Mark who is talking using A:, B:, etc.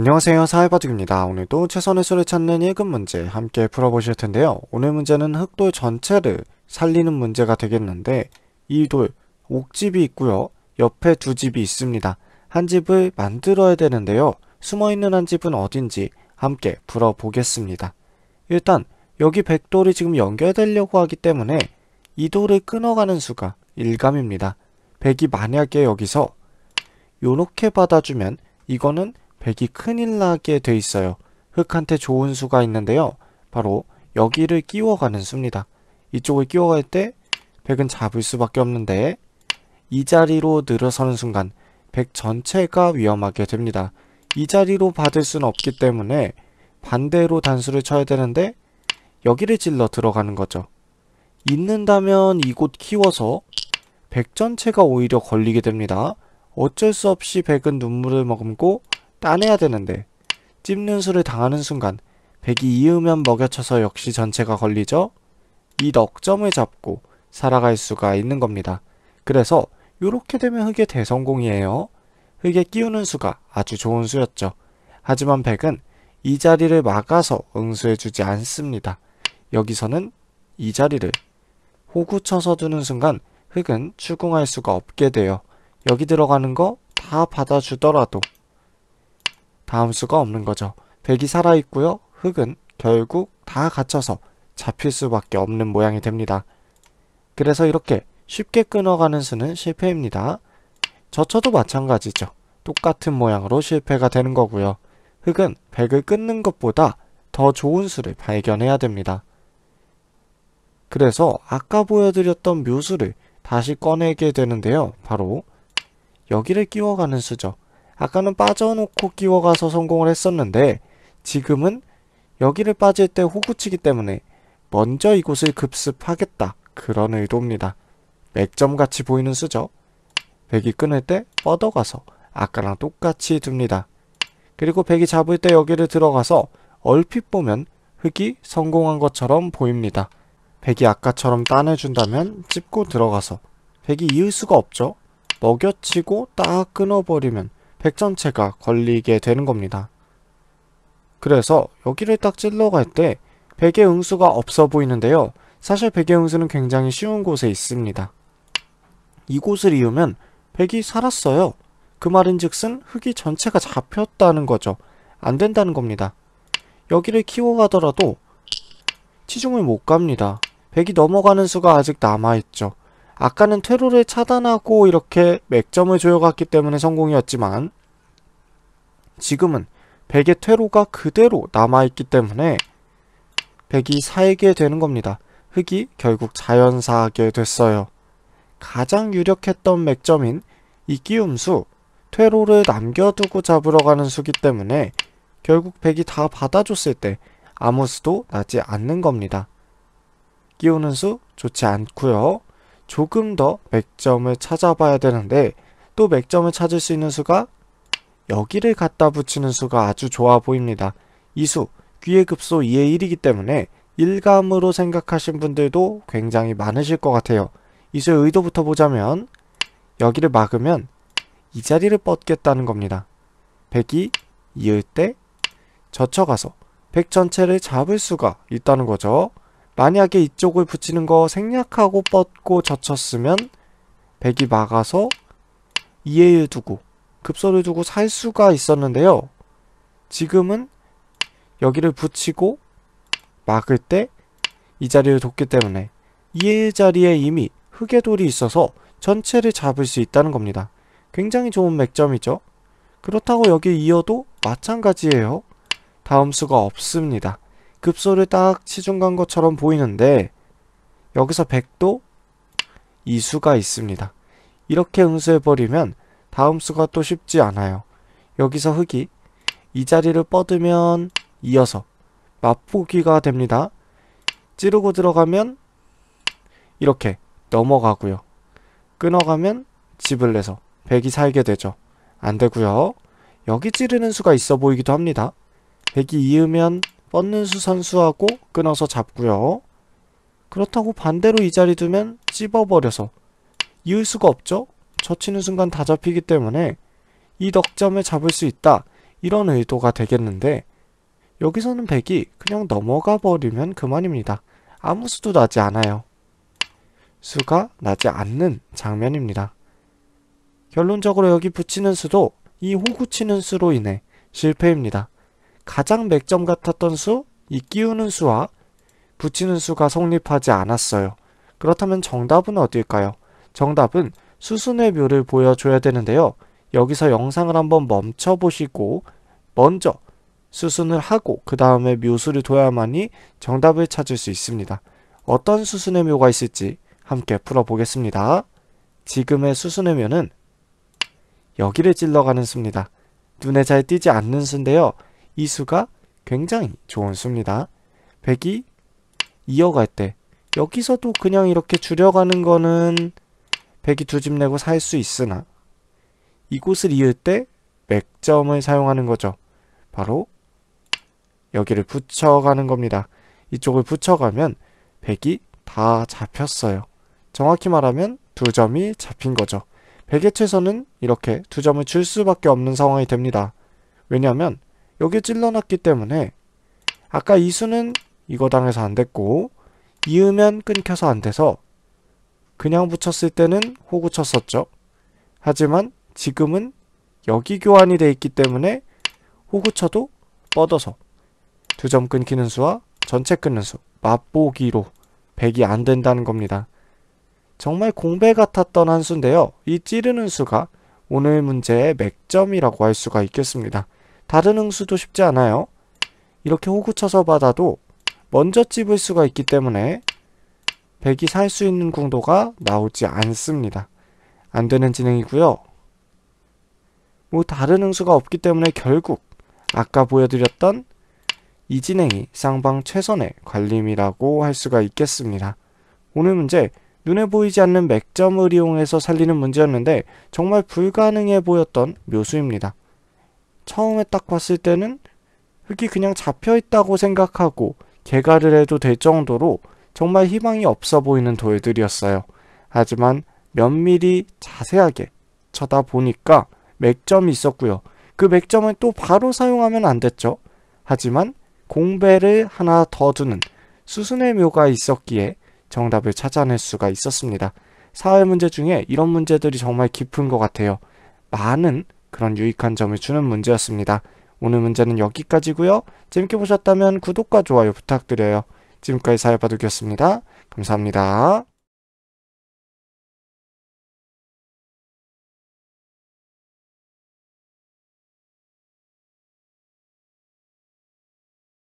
A: 안녕하세요 사회바둑입니다. 오늘도 최선의 수를 찾는 1급 문제 함께 풀어보실 텐데요. 오늘 문제는 흑돌 전체를 살리는 문제가 되겠는데 이 돌 옥집이 있고요. 옆에 두 집이 있습니다. 한 집을 만들어야 되는데요. 숨어있는 한 집은 어딘지 함께 풀어보겠습니다. 일단 여기 백돌이 지금 연결되려고 하기 때문에 이 돌을 끊어가는 수가 일감입니다. 백이 만약에 여기서 요렇게 받아주면 이거는 백이 큰일 나게 돼 있어요. 흙한테 좋은 수가 있는데요. 바로 여기를 끼워가는 수입니다. 이쪽을 끼워갈 때 백은 잡을 수밖에 없는데 이 자리로 늘어서는 순간 백 전체가 위험하게 됩니다. 이 자리로 받을 수는 없기 때문에 반대로 단수를 쳐야 되는데 여기를 찔러 들어가는 거죠. 있는다면 이곳 키워서 백 전체가 오히려 걸리게 됩니다. 어쩔 수 없이 백은 눈물을 머금고 따내야 되는데 찝는 수를 당하는 순간 백이 이으면 먹여쳐서 역시 전체가 걸리죠? 이 넉점을 잡고 살아갈 수가 있는 겁니다. 그래서 이렇게 되면 흑의 대성공이에요. 흑에 끼우는 수가 아주 좋은 수였죠. 하지만 백은 이 자리를 막아서 응수해주지 않습니다. 여기서는 이 자리를 호구 쳐서 두는 순간 흑은 추궁할 수가 없게 돼요. 여기 들어가는 거 다 받아주더라도 다음 수가 없는 거죠. 백이 살아있고요. 흙은 결국 다 갇혀서 잡힐 수밖에 없는 모양이 됩니다. 그래서 이렇게 쉽게 끊어가는 수는 실패입니다. 저처도 마찬가지죠. 똑같은 모양으로 실패가 되는 거고요. 흙은 백을 끊는 것보다 더 좋은 수를 발견해야 됩니다. 그래서 아까 보여드렸던 묘수를 다시 꺼내게 되는데요. 바로 여기를 끼워가는 수죠. 아까는 빠져놓고 끼워가서 성공을 했었는데 지금은 여기를 빠질 때 호구치기 때문에 먼저 이곳을 급습하겠다 그런 의도입니다. 맥점같이 보이는 수죠. 백이 끊을 때 뻗어가서 아까랑 똑같이 둡니다. 그리고 백이 잡을 때 여기를 들어가서 얼핏 보면 흙이 성공한 것처럼 보입니다. 백이 아까처럼 따내준다면 찝고 들어가서 백이 이을 수가 없죠. 먹여치고 딱 끊어버리면 백 전체가 걸리게 되는 겁니다. 그래서 여기를 딱 찔러갈 때 백의 응수가 없어 보이는데요. 사실 백의 응수는 굉장히 쉬운 곳에 있습니다. 이곳을 이으면 백이 살았어요. 그 말인 즉슨 흙이 전체가 잡혔다는 거죠. 안 된다는 겁니다. 여기를 키워가더라도 치중을 못 갑니다. 백이 넘어가는 수가 아직 남아있죠. 아까는 퇴로를 차단하고 이렇게 맥점을 조여갔기 때문에 성공이었지만 지금은 백의 퇴로가 그대로 남아있기 때문에 백이 살게 되는 겁니다. 흑이 결국 자연사하게 됐어요. 가장 유력했던 맥점인 이 끼움수 퇴로를 남겨두고 잡으러 가는 수기 때문에 결국 백이 다 받아줬을 때 아무 수도 나지 않는 겁니다. 끼우는 수 좋지 않고요. 조금 더 맥점을 찾아봐야 되는데 또 맥점을 찾을 수 있는 수가 여기를 갖다 붙이는 수가 아주 좋아 보입니다. 이 수, 귀의 급소 2의 1이기 때문에 일감으로 생각하신 분들도 굉장히 많으실 것 같아요. 이 수의 의도부터 보자면 여기를 막으면 이 자리를 뻗겠다는 겁니다. 100이 이을 때 젖혀가서 100 전체를 잡을 수가 있다는 거죠. 만약에 이쪽을 붙이는 거 생략하고 뻗고 젖혔으면 백이 막아서 2에 두고 급소를 두고 살 수가 있었는데요. 지금은 여기를 붙이고 막을 때 이 자리를 돕기 때문에 2의 자리에 이미 흑의 돌이 있어서 전체를 잡을 수 있다는 겁니다. 굉장히 좋은 맥점이죠. 그렇다고 여기 이어도 마찬가지예요. 다음 수가 없습니다. 급소를 딱 치중 간 것처럼 보이는데 여기서 100도 이 수가 있습니다. 이렇게 응수해버리면 다음 수가 또 쉽지 않아요. 여기서 흙이 이 자리를 뻗으면 이어서 맛보기가 됩니다. 찌르고 들어가면 이렇게 넘어가고요. 끊어가면 집을 내서 1 0 0이 살게 되죠. 안되고요. 여기 찌르는 수가 있어 보이기도 합니다. 1 0 0이 이으면 뻗는 수 선수하고 끊어서 잡고요. 그렇다고 반대로 이 자리 두면 찝어버려서 이을 수가 없죠? 젖히는 순간 다 잡히기 때문에 이덕점을 잡을 수 있다 이런 의도가 되겠는데 여기서는 백이 그냥 넘어가 버리면 그만입니다. 아무 수도 나지 않아요. 수가 나지 않는 장면입니다. 결론적으로 여기 붙이는 수도 이 호구 치는 수로 인해 실패입니다. 가장 맥점 같았던 수, 이 끼우는 수와 붙이는 수가 성립하지 않았어요. 그렇다면 정답은 어디일까요 정답은 수순의 묘를 보여줘야 되는데요. 여기서 영상을 한번 멈춰보시고 먼저 수순을 하고 그 다음에 묘수를 둬야만이 정답을 찾을 수 있습니다. 어떤 수순의 묘가 있을지 함께 풀어보겠습니다. 지금의 수순의 묘는 여기를 찔러가는 수입니다. 눈에 잘 띄지 않는 수인데요. 이 수가 굉장히 좋은 수입니다. 100이 이어갈 때 여기서도 그냥 이렇게 줄여가는 거는 100이 두 집 내고 살 수 있으나 이곳을 이을 때 맥점을 사용하는 거죠. 바로 여기를 붙여가는 겁니다. 이쪽을 붙여가면 100이 다 잡혔어요. 정확히 말하면 두 점이 잡힌 거죠. 100의 최선은 이렇게 두 점을 줄 수밖에 없는 상황이 됩니다. 왜냐하면 여기에 찔러놨기 때문에 아까 이수는 이거 당해서 안 됐고 이으면 끊겨서 안 돼서 그냥 붙였을 때는 호구 쳤었죠. 하지만 지금은 여기 교환이 돼 있기 때문에 호구 쳐도 뻗어서 두 점 끊기는 수와 전체 끊는 수 맛보기로 100이 안 된다는 겁니다. 정말 공배 같았던 한 수인데요. 이 찌르는 수가 오늘 문제의 맥점이라고 할 수가 있겠습니다. 다른 응수도 쉽지 않아요. 이렇게 호구 쳐서 받아도 먼저 찝을 수가 있기 때문에 백이 살 수 있는 궁도가 나오지 않습니다. 안 되는 진행이고요. 뭐 다른 응수가 없기 때문에 결국 아까 보여드렸던 이 진행이 쌍방 최선의 관림이라고 할 수가 있겠습니다. 오늘 문제 눈에 보이지 않는 맥점을 이용해서 살리는 문제였는데 정말 불가능해 보였던 묘수입니다. 처음에 딱 봤을 때는 흙이 그냥 잡혀있다고 생각하고 개가를 해도 될 정도로 정말 희망이 없어 보이는 돌들이었어요. 하지만 면밀히 자세하게 쳐다보니까 맥점이 있었고요. 그 맥점을 또 바로 사용하면 안 됐죠. 하지만 공배를 하나 더 두는 수순의 묘가 있었기에 정답을 찾아낼 수가 있었습니다. 사회 문제 중에 이런 문제들이 정말 깊은 것 같아요. 많은 그런 유익한 점을 주는 문제였습니다. 오늘 문제는 여기까지고요. 재밌게 보셨다면 구독과 좋아요 부탁드려요. 지금까지 사회바둑이었습니다. 감사합니다.